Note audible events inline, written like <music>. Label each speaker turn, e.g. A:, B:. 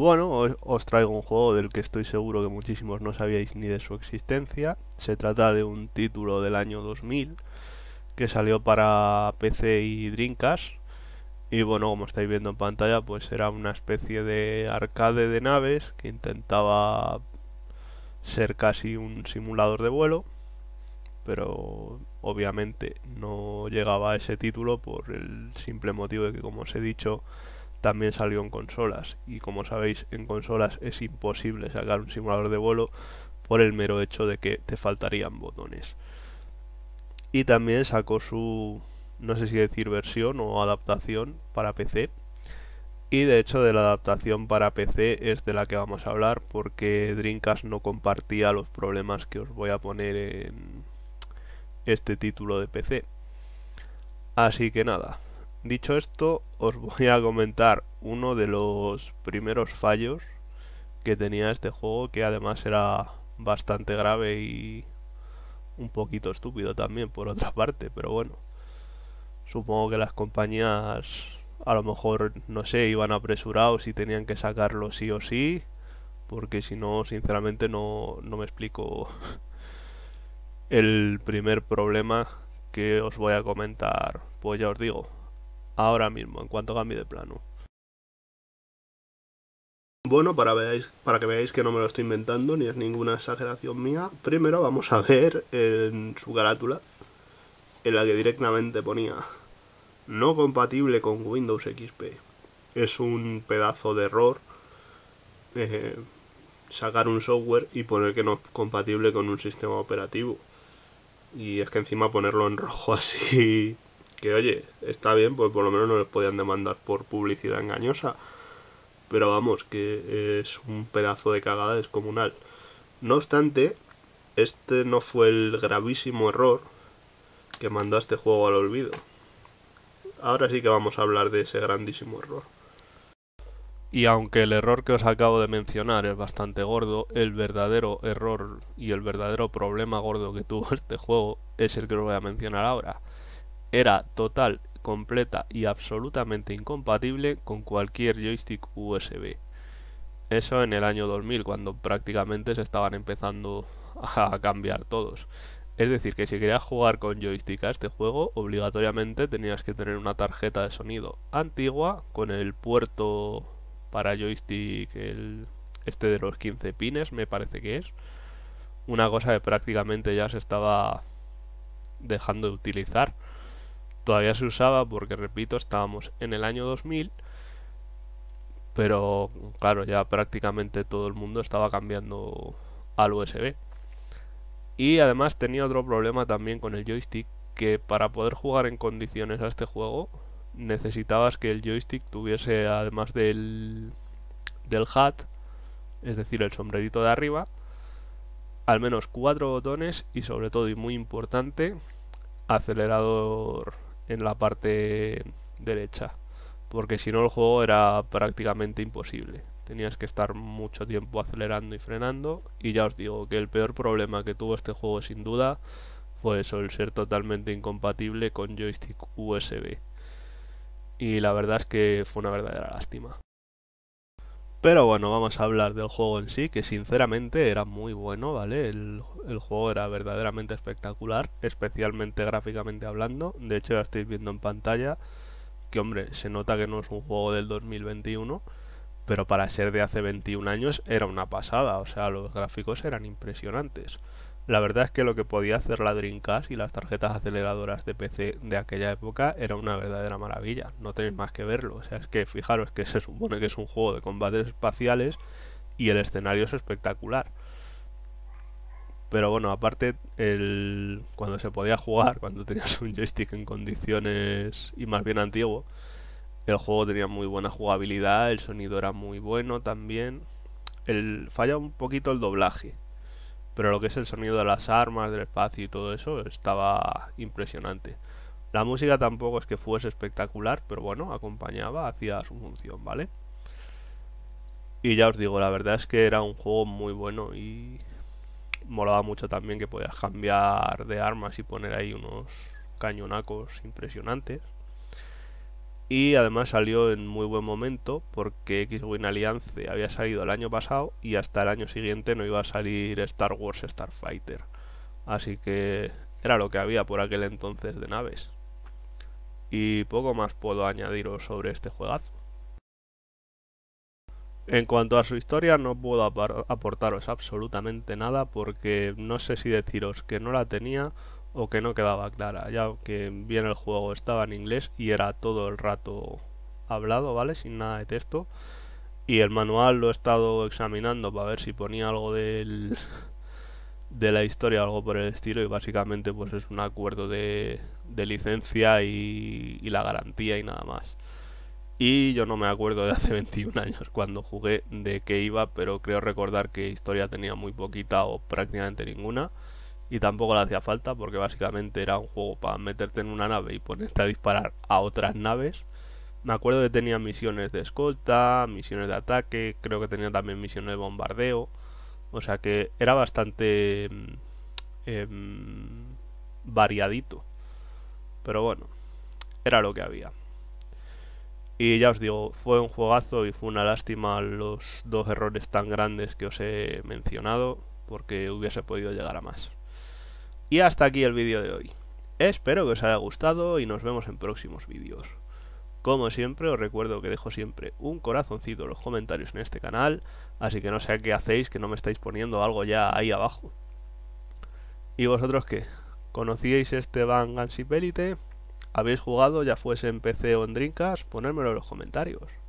A: Bueno, os, traigo un juego del que estoy seguro que muchísimos no sabíais ni de su existencia. Se trata de un título del año 2000 que salió para PC y Dreamcast. Y bueno, como estáis viendo en pantalla, pues era una especie de arcade de naves que intentaba ser casi un simulador de vuelo. Pero obviamente no llegaba a ese título por el simple motivo de que, como os he dicho, también salió en consolas y como sabéis en consolas es imposible sacar un simulador de vuelo por el mero hecho de que te faltarían botones. Y también sacó su, no sé si decir versión o adaptación para PC. Y de hecho de la adaptación para PC es de la que vamos a hablar porque Dreamcast no compartía los problemas que os voy a poner en este título de PC. Así que nada, Dicho esto, os voy a comentar uno de los primeros fallos que tenía este juego, que además era bastante grave y un poquito estúpido también por otra parte, pero bueno. Supongo que las compañías a lo mejor, no sé, iban apresurados y tenían que sacarlo sí o sí, porque si no, sinceramente no, no me explico <laughs> el primer problema que os voy a comentar. Pues ya os digo, ahora mismo, en cuanto cambie de plano. Bueno, para, veáis, para que veáis que no me lo estoy inventando, ni es ninguna exageración mía, primero vamos a ver en su carátula, en la que directamente ponía no compatible con Windows XP. Es un pedazo de error eh, sacar un software y poner que no es compatible con un sistema operativo. Y es que encima ponerlo en rojo <laughs> así que oye, está bien, pues por lo menos no les podían demandar por publicidad engañosa. Pero vamos, que es un pedazo de cagada descomunal. No obstante, este no fue el gravísimo error que mandó a este juego al olvido. Ahora sí que vamos a hablar de ese grandísimo error. Y aunque el error que os acabo de mencionar es bastante gordo, el verdadero error y el verdadero problema gordo que tuvo <laughs> este juego es el que os voy a mencionar ahora era total, completa y absolutamente incompatible con cualquier joystick USB. Eso en el año 2000, cuando prácticamente se estaban empezando a cambiar todos. Es decir, que si querías jugar con joystick a este juego, obligatoriamente tenías que tener una tarjeta de sonido antigua con el puerto para joystick, este de los 15 pines, me parece que es. Una cosa que prácticamente ya se estaba dejando de utilizar todavía se usaba porque, repito, estábamos en el año 2000, pero claro, ya prácticamente todo el mundo estaba cambiando al USB. Y además tenía otro problema también con el joystick, que para poder jugar en condiciones a este juego necesitabas que el joystick tuviese además del, del hat, es decir, el sombrerito de arriba, al menos cuatro botones y sobre todo y muy importante, acelerador en la parte derecha, porque si no el juego era prácticamente imposible. Tenías que estar mucho tiempo acelerando y frenando y ya os digo que el peor problema que tuvo este juego sin duda fue eso, el ser totalmente incompatible con joystick USB. Y la verdad es que fue una verdadera lástima. Pero bueno, vamos a hablar del juego en sí, que sinceramente era muy bueno, ¿vale? El, juego era verdaderamente espectacular, especialmente gráficamente hablando. De hecho, ya estáis viendo en pantalla que, hombre, se nota que no es un juego del 2021, pero para ser de hace 21 años era una pasada, o sea, los gráficos eran impresionantes. La verdad es que lo que podía hacer la Dreamcast y las tarjetas aceleradoras de PC de aquella época era una verdadera maravilla. No tenéis más que verlo. O sea, es que fijaros que se supone que es un juego de combates espaciales y el escenario es espectacular. Pero bueno, aparte, el... cuando se podía jugar, <laughs> cuando tenías un joystick en condiciones y más bien antiguo, el juego tenía muy buena jugabilidad, el sonido era muy bueno también. El... Falla un poquito el doblaje, pero lo que es el sonido de las armas, del espacio y todo eso estaba impresionante. La música tampoco es que fuese espectacular, pero bueno, acompañaba, hacía su función, ¿vale? Y ya os digo, la verdad es que era un juego muy bueno y molaba mucho también que podías cambiar de armas y poner ahí unos cañonacos impresionantes. Y además salió en muy buen momento porque X-Wing Alliance había salido el año pasado y hasta el año siguiente no iba a salir Star Wars Starfighter. Así que era lo que había por aquel entonces de naves. Y poco más puedo añadiros sobre este juegazo. En cuanto a su historia no puedo aportaros absolutamente nada porque no sé si deciros que no la tenía o que no quedaba clara, ya que bien el juego estaba en inglés y era todo el rato hablado, ¿vale? Sin nada de texto. Y el manual lo he estado examinando para ver si ponía algo del, <laughs> de la historia, algo por el estilo, y básicamente pues es un acuerdo de, licencia y, y la garantía y nada más. Y yo no me acuerdo de hace 21 <laughs> años cuando jugué de qué iba, pero creo recordar que historia tenía muy poquita o prácticamente ninguna y tampoco le hacía falta porque básicamente era un juego para meterte en una nave y ponerte a disparar a otras naves. Me acuerdo que tenía misiones de escolta, misiones de ataque, creo que tenía también misiones de bombardeo. O sea que era bastante mm, em, variadito. Pero bueno, era lo que había. Y ya os digo, fue un juegazo y fue una lástima los dos errores tan grandes que os he mencionado, porque hubiese podido llegar a más. Y hasta aquí el vídeo de hoy. Espero que os haya gustado y nos vemos en próximos vídeos. Como siempre, os recuerdo que dejo siempre un corazoncito en los comentarios en este canal, así que no sé qué hacéis, que no me estáis poniendo algo ya ahí abajo. ¿Y vosotros qué? ¿Conocíais este Van Gansipélite? ¿Habéis jugado, ya fuese en PC o en drinkas, Ponérmelo en los comentarios.